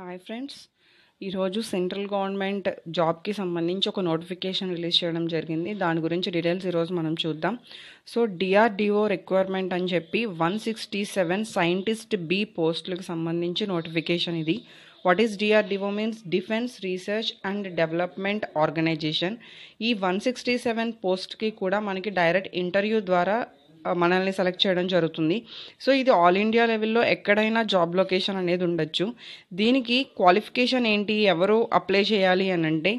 hi friends ఈరోజు central government జాబ్కి సంబంధించి ఒక నోటిఫికేషన్ రిలీజ్ చేయడం జరిగింది దాని గురించి డీటెయిల్స్ ఈరోజు మనం చూద్దాం సో డిఆర్డిఓ రిక్వైర్మెంట్ అని చెప్పి one sixty seven scientist B పోస్టులకు సంబంధించి నోటిఫికేషన్ ఇది what is DRDO means defence research and development organisation ఈ వన్ సిక్స్టీ సెవెన్ పోస్ట్కి కూడా మనకి డైరెక్ట్ ఇంటర్వ్యూ ద్వారా మనల్ని సెలెక్ట్ చేయడం జరుగుతుంది సో ఇది ఆల్ ఇండియా లెవెల్లో ఎక్కడైనా జాబ్ లొకేషన్ అనేది ఉండొచ్చు దీనికి క్వాలిఫికేషన్ ఏంటి ఎవరు అప్లై చేయాలి అని అంటే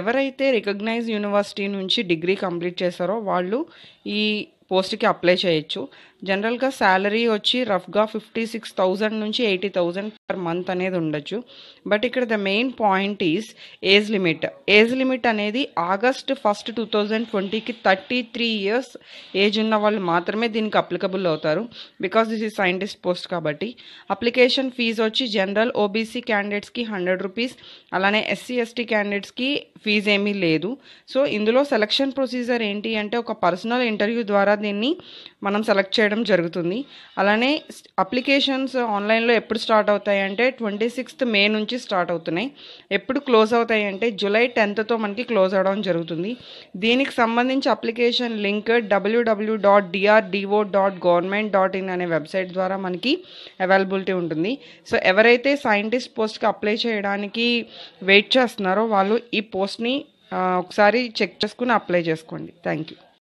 ఎవరైతే రికగ్నైజ్ యూనివర్సిటీ నుంచి డిగ్రీ కంప్లీట్ చేస్తారో వాళ్ళు ఈ పోస్ట్కి అప్లై చేయొచ్చు జనరల్గా శాలరీ వచ్చి రఫ్గా ఫిఫ్టీ సిక్స్ థౌజండ్ నుంచి ఎయిటీ థౌజండ్ పర్ మంత్ అనేది ఉండొచ్చు బట్ ఇక్కడ the main point is age limit age limit అనేది ఆగస్ట్ ఫస్ట్ టూ థౌజండ్ ట్వంటీకి థర్టీ త్రీ ఇయర్స్ ఏజ్ ఉన్న వాళ్ళు మాత్రమే దీనికి అప్లికబుల్ అవుతారు because this is scientist post కాబట్టి అప్లికేషన్ ఫీజు వచ్చి జనరల్ ఓబీసీ క్యాండిడేట్స్కి హండ్రెడ్ రూపీస్ అలానే ఎస్సీ ఎస్టీ క్యాండిడేట్స్కి ఫీజు ఏమీ లేదు సో ఇందులో సెలక్షన్ ప్రొసీజర్ ఏంటి అంటే ఒక పర్సనల్ ఇంటర్వ్యూ ద్వారా దీన్ని మనం సెలెక్ట్ చేయడం జరుగుతుంది అలానే అప్లికేషన్స్ ఆన్లైన్లో ఎప్పుడు స్టార్ట్ అవుతాయంటే ట్వంటీ సిక్స్త్ మే నుంచి స్టార్ట్ అవుతున్నాయి ఎప్పుడు క్లోజ్ అవుతాయంటే జూలై టెన్త్తో మనకి క్లోజ్ అవడం జరుగుతుంది దీనికి సంబంధించి application link W W dot DRDO dot government dot in అనే వెబ్సైట్ ద్వారా మనకి అవైలబిలిటీ ఉంటుంది సో ఎవరైతే సైంటిస్ట్ పోస్ట్కి అప్లై చేయడానికి వెయిట్ చేస్తున్నారో వాళ్ళు ఈ పోస్ట్ని ఒకసారి చెక్ చేసుకుని అప్లై చేసుకోండి థ్యాంక్ యూ